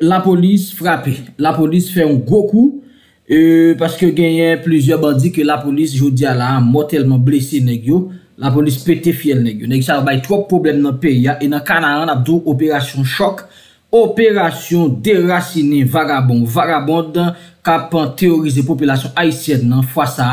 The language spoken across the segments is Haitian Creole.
la polis frape la polis fe yon goku e euh, paske genyen plizye bandi ke la polis joudi ala motelman blese negyo la polis pete fiel negyo negyo sa bay trok problem nan perya e nan kanan an apdo operasyon chok operasyon derasine varabon varabon dan kapan teorize populasyon aisyen nan fwa sa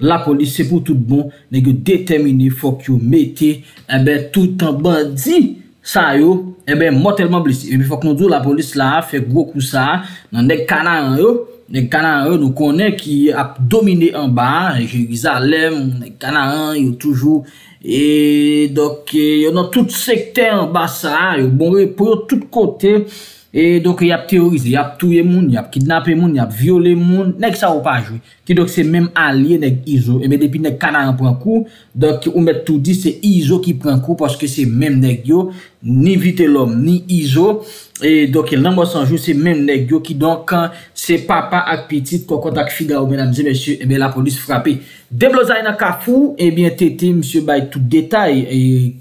la polis se pou tout bon negyo detemini fok yo meti e ben toutan bandi Sa yo, ebe, eh motelman blis. Ebe, eh fok nou dou la blis la, fek gwo kou sa. Nan dek kanan yo. Dek kanan yo, nou konen ki ap domine an ba. Je gizalem, dek kanan yo toujou. E, dok, eh, yo nan tout sekte an ba sa. Yo bon re pou yo tout kotey. E doke yap teorize, yap e touye moun, yap e kidnape moun, yap e viole moun, nek sa ou pa jwe. Ki doke se menm alye nek Izo, ebe depi nek kanan pran kou, doke ou met tou di se Izo ki pran kou, paske se menm nek yo, ni vite lom, ni Izo, e doke lanbo sanjou se menm nek yo, ki don kan se papa ak petit, koko tak figa ou menamize monsye, ebe la polis frape. Dem blozay nan Kafou, ebe teti monsye bay tout detay,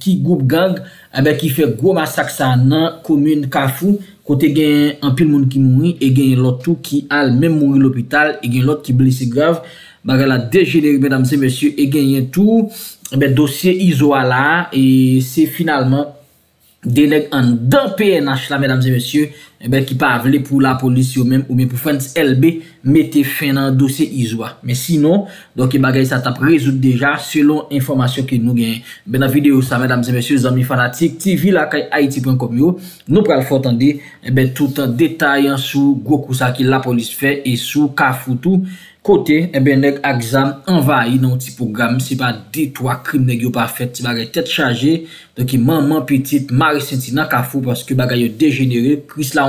ki goup gang, ebe ki fe gwo masak sa nan komoun Kafou, Kote gen an pil moun ki mouni, e gen yon lotou ki al men mouni l'opital, e gen lotou ki blisi grav. Bagal la degeneri, mesdames et messieurs, e gen yon tout eh dosye izwa la. E se finalman delek an dan PNH la, mesdames et messieurs. Eh ki pa avle pou la polisi ou mèm ou mèm pou Frentz LB, mette fè nan dosè izwa. Mè sinon, don ki e bagay satap rezout deja, selon informasyon ki nou gen. Ben nan video sa, mèdames et mèsyè, zami fanatik, ti vi la kay Haiti.com yo, nou pral fortan de, eh ben toutan detay an sou Gokusa ki la polisi fè e sou Kafu tou. Kote, eh ben nek akzam anvay nan ti program, si pa detwa krim negyo pa fèt, ti bagay tèt chajè, don ki e mèm mèm piti, mari senti nan Kafu, paske bagay yo degenere, kris la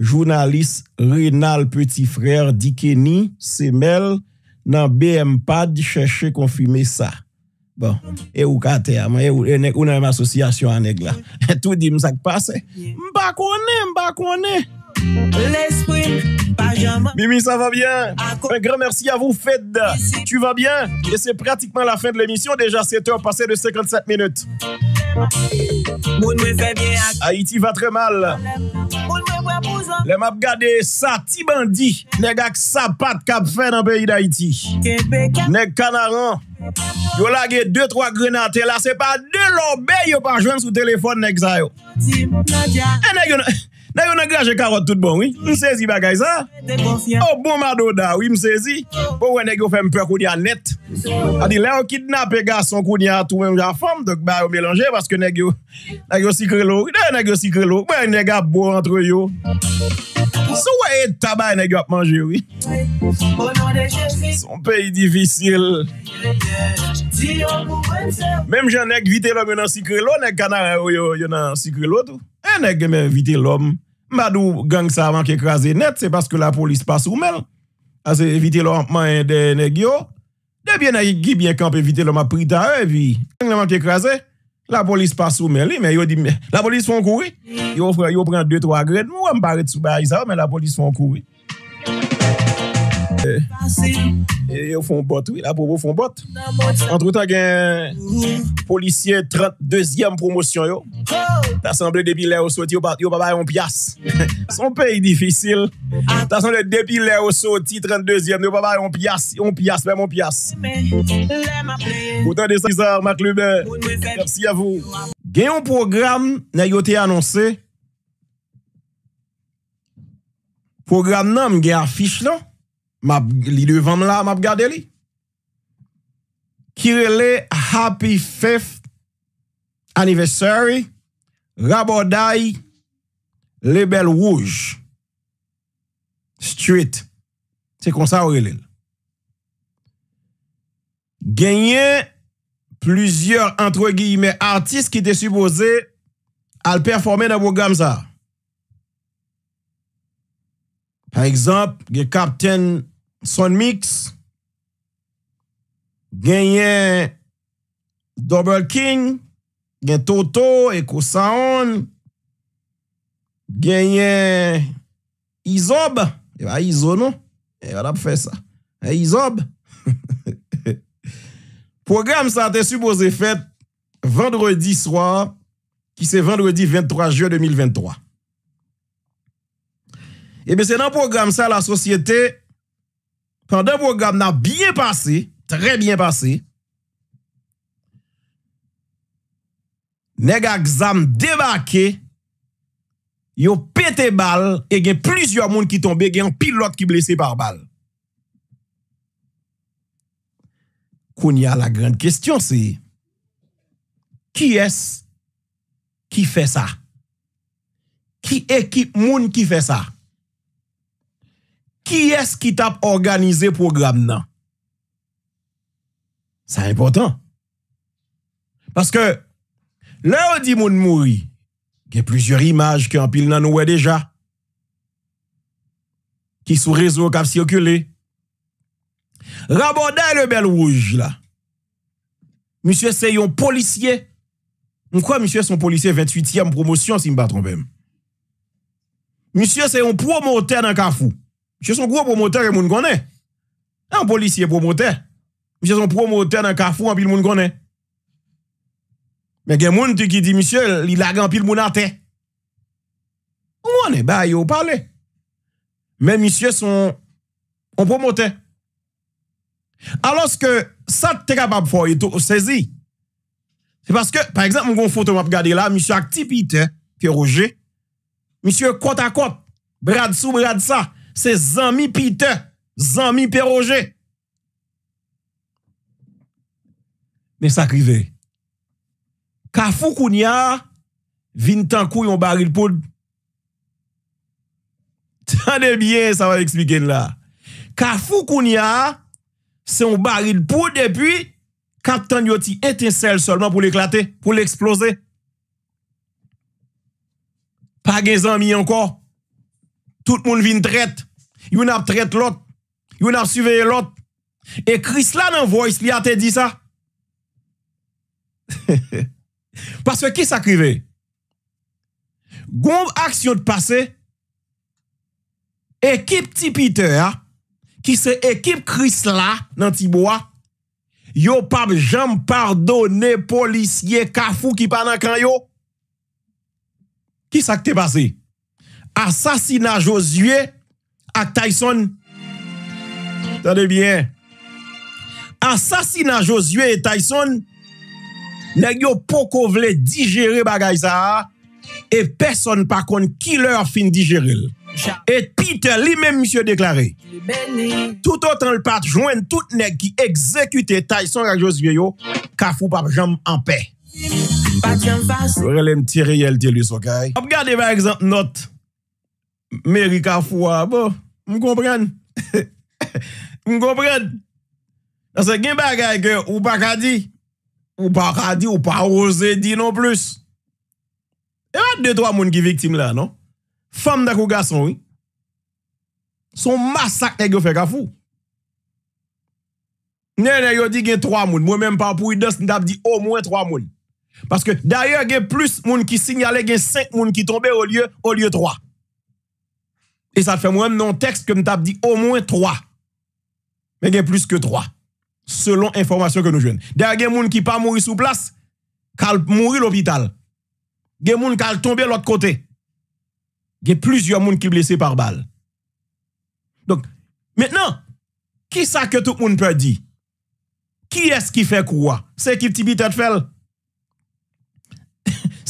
journaliste Renal Petit Frère Dikeni Semel dans BMPAD à confirmer ça. Bon, et ou kate e ou, e ou Tout di msak pase, mba l'esprit pas Mimi, ça va bien Un grand merci à vous, Fed. Tu vas bien Et c'est pratiquement la fin de l'émission, déjà 7h passé de 57 minutes. Aiti va tre mal Le map gade sa ti bandi Nèk ak sa pat kap fè nan peyi d'Aiti Nèk kanaran Yo lage de troi grenate La se pa de lombe Yo pa jwen sou telefon nèk zayo E nèk yon... E yo negyo aje karot tout bon, oui. Msezi mm. ba, guys, ha? Bon o, oh, bon mado da, oui, msezi. O, wè negyo fèm pè kouni a net. A di, lè o kidnap e ga son kouni a tou mèm ja fèm, dok bè a yo mélange, paske negyo, negyo sikre lò, wè negyo sikre lò, mè negyo ap bo antre yo. Sou wè e tabay negyo ap manje, oui. Son peyi divisil. Mèm jè negyo vite lò, mè nan sikre lò, negyo kanare yo nan sikre lò, tou. E negyo mè vite lò, mè. Madou gang sa manke ekraze net, se baske la polis pa soumel. Ase evite lò man e denegyo. Debyen a yi gi byen kamp evite lò ma pritare vi. Gang nan manke ekraze, la polis pa soumel li. Men yo di men, la polis fon kouri. Yo pren 2-3 gred, mou am baret souba a yi sa, men la polis fon kouri. E yo fon bot ou, la bobo fon bot Antre ou ta gen policye 32èm promosyon yo Ta sanble depilè ou soti, yo baba yon pias Son pey difisil Ta sanble depilè ou soti, 32èm, yo baba yon pias, yon pias, mèm yon pias Boutan desa, Maklubè, kèpsi avou Gen yon program nan yo te anonsè Program nan men gen an fich lan non? map li devan la map gade li. Kirele Happy Fifth Anniversary Rabo Day label wouj street se konsa aurele. Genye plusieurs entre guillemets artistes ki te suboze al performe na Bougamza. Par exemple, ge kaptene Sonmix, genye Double King, genye Toto, Eko Saon, genye Isob, e ba Iso non, e ba da pou fè sa, e Isob, program sa te suboze fèt vendredi swa, ki se vendredi 23 juan 2023. E be se nan program sa la sosyete kanda program nan byen passe, trey byen passe, nega gzam debake, yo pete bal, e gen plizyo moun ki tombe, gen pilote ki blese par bal. Kounia la gwen kestyon se, ki es, ki fe sa, ki ekip moun ki fe sa, ki es ki tap organize programe nan? Sa impotant. Paske, le ou di moun moui, ki e plizur imaj ki anpil nan ouwe deja, ki sou rezo kap si okule, rabo day le bel wouj la, monsye se yon polisye, moun kwa monsye son polisye 28e promosyon si mbatron bem? Monsye se yon promote nan kafou, Misyè son gwo promoteur e moun konè. An polisyè promoteur. Misyè son promoteur nan kafou an pil moun konè. Men gen moun te ki di misyè li lage an pil moun atè. Moun an e bayo pale. Men misyè son... An promoteur. An lòs ke sat te kap ap foy to sezi. Se paske, par exemple, moun kon foto map gade la, misyè ak tipi te, fe roje. Misyè kot a kot. Brad sou, brad sa. Misyè kot a kot. se zanmi pite, zanmi peroje. Ne sakrive. Ka fukoun ya, vin tankou yon baril poud. Tane bien, sa va eksplike n la. Ka fukoun ya, se yon baril poud, depi, katan yoti eten sel solman pou l'eklate, pou l'eksplose. Pa gen zanmi anko, tout moun vin trette. Yon ap tret lot. Yon ap suvey lot. E Kris la nan voys li a te di sa. Paswe ki sa krive? Gwomb aksyon te pase. Ekip ti pite ya. Ki se ekip Kris la nan ti bo a. Yo pab jom pardonne polisye kafou ki pa nan kan yo. Ki sa ke te pase? Asasina Josue. Ak Tyson, tade byen, ansasina Josue et Tyson, neg yo poko vle digere bagay sa, e person pa kon killer fin digere l. E Peter li men msye deklare, tout otan l pat jwen tout neg ki ekzekute Tyson ak Josue yo, ka foup ap jom anpe. Vrelem ti reyel di l yosokay. Ap gade va ekzant not, meri ka fwa bo, Mwen kompren. Mwen kompren. Ase gen bagay ke ou pa kadi. Ou pa kadi, ou pa ose di non plus. Eman de 3 moun ki viktim la, non? Femme da kou gason, oui. Son masakne gen fèk a fou. Nè, nè, yo di gen 3 moun. Mwen men mpapou i dos, n'dap di o mwen 3 moun. Paske, d'ayò gen plus moun ki sinyalè gen 5 moun ki tombe o liyo, o liyo 3. Mwen mpapou i dos, mwen mpapou i dos, mwen mpapou i dos. Et ça fait moi-même non texte que m'tap dit au moins trois. Mais il y a plus que trois. Selon information que nous jeunes. D'ailleurs, il y a qui pas mourir sous place, qui à l'hôpital. Il y a des qui de l'autre côté. Il y a plusieurs gens qui blessés par balle. Donc, maintenant, qui ça que tout le monde peut dire? Qui est-ce qui fait quoi? C'est qui petit bitet fait?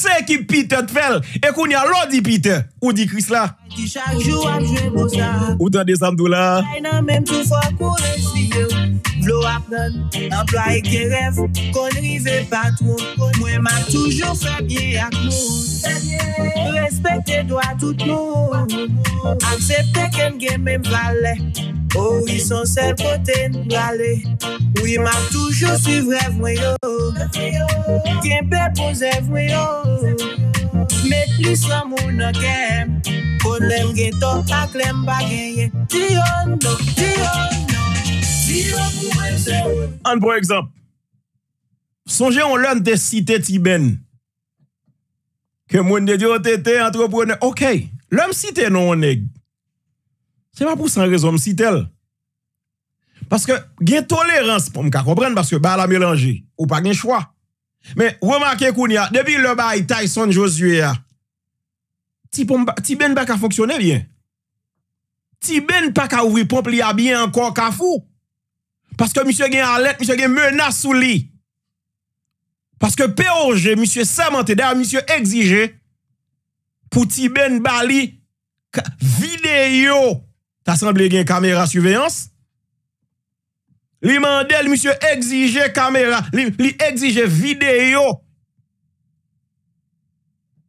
Se ki pite tvel, e koun ya lodi pite, ou di kris la? Ou di chak jou am jwe mousa? Ou di chak jou am jwe mousa? Ou di chak jou am jwe mousa? Vlo apnen, Amplwa e gen rev, Kon rive pa tron, Mwen ma toujou febyen ak moun, Respekte doa tout moun, Amsepe kem gen men vralen, Ou oh, yi son sel kote nou rale, Ou yi ma toujou su vrev mwen yo, Gen pe pose vren yo, Met plis an moun ak em, Kon lem gen tok ak lem bagen ye, Diyon nou, Diyon nou, An pou ekzamp, sonje yon loun te site ti ben, ke moun de diyo oh, te te antropone, ok, loun site nou aneg, seman pou san rezon site l, paske gen tolerans pou m ka kompren, paske ba la melange, ou pa gen chwa, men wèman ke koun ya, debi loun ba yi Tyson Josue ya, ti ben ba ka fonksyone bien, ti ben pa ka ouvi pomp li ya bien ankon ka fouk, Paske msye gen alet, msye gen mena sou li. Paske pe orje, msye semente, de a msye egzije, pou ti ben bali, video, ta sanble gen kamera suveyans, li mandel msye egzije kamera, li egzije video,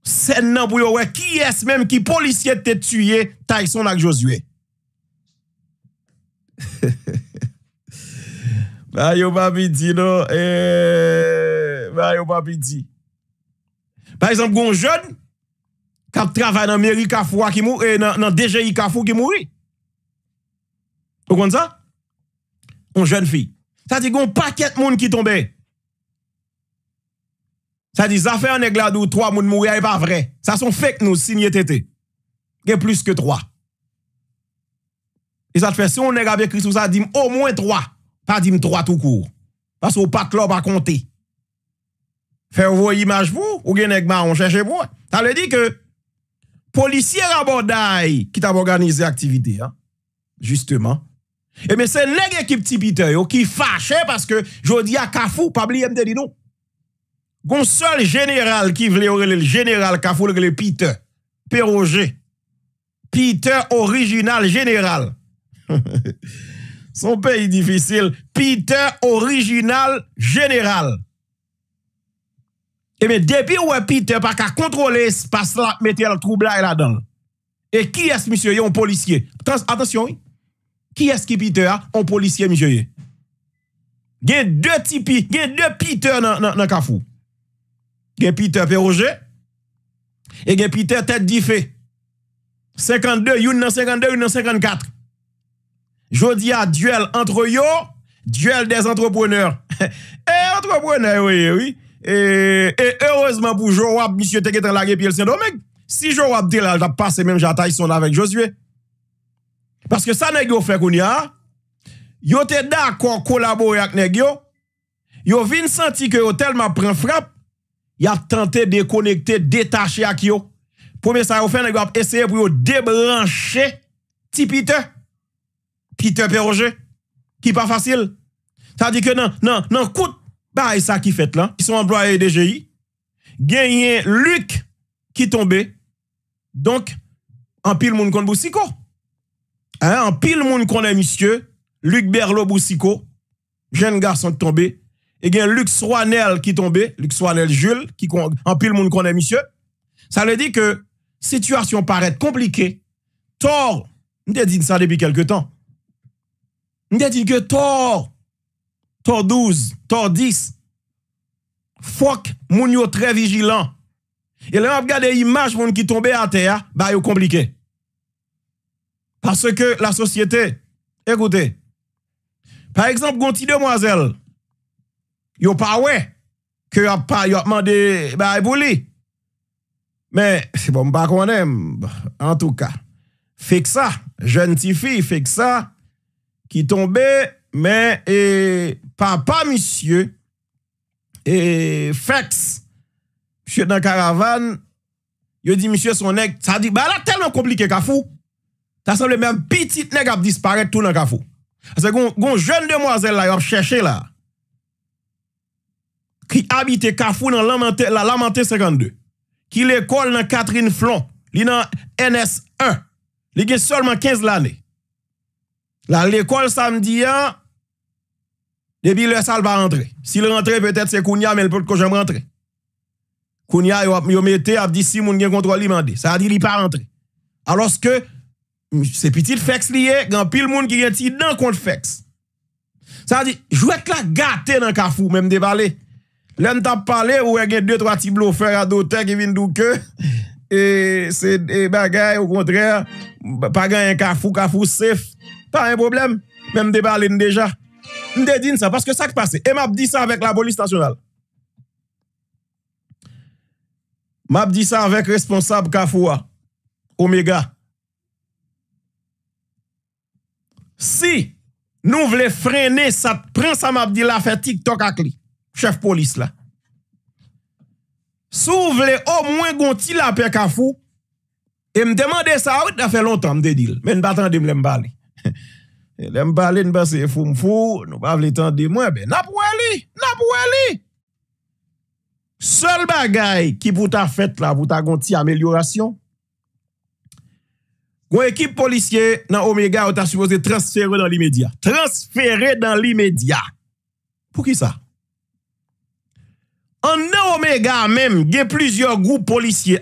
sen nan pou yo we, ki es menm ki polisye te tuye, taj son ak Josue. He he. Mè a yon papi di nou. Mè eh, a yon papi di. Par exemple, goun joun, kap travè nan Meri Kafoua ki mou, eh, nan DJI Kafou ki moui. O kon sa? Goun joun fi. Sa di goun paket moun ki tombe. Sa di zafè an e gladou, 3 moun moui, a e pa vre. Sa son fek nou, sinye tete. Ge plus ke 3. E sa te fè, se yon nega be krisou, sa di m o moun 3. pa di m troat ou kou. Bas ou pat klop akonte. Fè ou vo imaj vou, ou gen ekman ou chèche moun. Ta le di ke polisye rabo day ki ta m organize aktivite, justeman. Eme se leg ekip ti pite yo ki fache, paske jodi a kafou pabli m de di nou. Gon sol general ki vle ore le general kafou le pite. Perroje. Pite orijinal general. Hehehehe. Son peyi difisil. Peter, orijinal, general. Eme, eh depi ou e Peter pa ka kontrole spas la meti al troubla e la don. E ki es, misye, yon polisye? Atensyon, e. Ki es ki Peter a, on polisye, misye, yon? Gen dè tipi, gen dè Peter nan kafou. Gen Peter pe roje, e gen Peter tèdifè. Sekan dè, yon nan sekan dè, yon nan sekan katre. Jodi a duel entre yo, duel des entreprener. Eh, entreprener, wey, wey, wey. E eh, eh, eh, heurezman pou jor wap misyo teke tre lage pi el sen do, mek. Si jor wap de la, al da pase menm jatay son avek Josue. Paske sa negyo fèkoun ya, yo te da kon kolabor ak negyo, yo vin senti ke yo telman pren frap, ya tante dekonekte, detache ak yo. Poume sa yo fèkoun, yo ap eseye pou yo debranche tipite. Peter Perroger, qui pas facile. Ça dit que non, non, non, coûte, bah, ça qui fait là. Ils sont employés DGI. Gagné Luc qui tombé. Donc, en pile moun kon Boussiko. Hein, en pile moun connaît monsieur, Luc Berlo Boussiko, jeune garçon tombé. Et gen Luc Swanel qui tombé, Luc Swanel Jules, qui en pile moun connaît monsieur. Ça veut dire que situation paraît compliquée. Tort, on dit ça depuis quelque temps. Ni deti ke tor, tor 12, tor 10, fok moun yo tre vijilan. E lè ap gade imaj moun ki tombe a te ya, ba yo komplike. Parce ke la sosyete, ekoute, par eksemp gonti demwazel, yo pa wè, ki ap pa yo apman de, ba e boulè. Me, se bom ba konen, en tou ka, fek sa, jen ti fi, fek sa. Ki tombe, men, e, papa misye, e, feks, chet nan karavan, yo di misye son neg, sa di, ba la telman komplike Kafou. Sa seble men, pitit neg ap disparet tou nan Kafou. Ase goun jen de moazel la, yo ap cheshe la, ki abite Kafou nan lamente 52, ki le kol nan Catherine Flon, li nan NS1, li gen solman 15 lane. La l'ekol samdiyan, debi lè sal ba rentre. Si lè rentre, pètè tse Kounia, men lè pòt kò jèm rentre. Kounia yon mette, ap di si moun gen kontro li mande. Sa a di li pa rentre. Alos ke, se pitit feks li e, gan pil moun ki gen ti nan kontre feks. Sa a di, jwè tla gâte nan kafou, men mde vale. Len tap pale, ou e gen dè troati blofer a dotè ki vin dò ke, e bagay, ou kontrè, pa gen yon kafou, kafou sef, Par en problem, men mde balen deja. Mde din sa, paske sa k'pase. E mabdi sa avèk la polis nasyonal. Mabdi sa avèk responsab Kafoua, Omega. Si nou vle frene sat prensa mabdi la fè tiktok ak li, chef polis la. Sou vle o mwen gonti la pè Kafou, e mdemande sa, wè t'a fè lontan mde dil, men batran demle mbali. E lem balen bas e foun foun, nou pa vle tan de mwen, ben nap wè li, nap wè li. Sol bagay ki pou ta fèt la, pou ta gonti ameliorasyon. Gwen ekip polisyè nan Omega ou ta soufose transfère dan li medya. Transfère dan li medya. Pou ki sa? An nan Omega menm gen plizyon goup polisyè.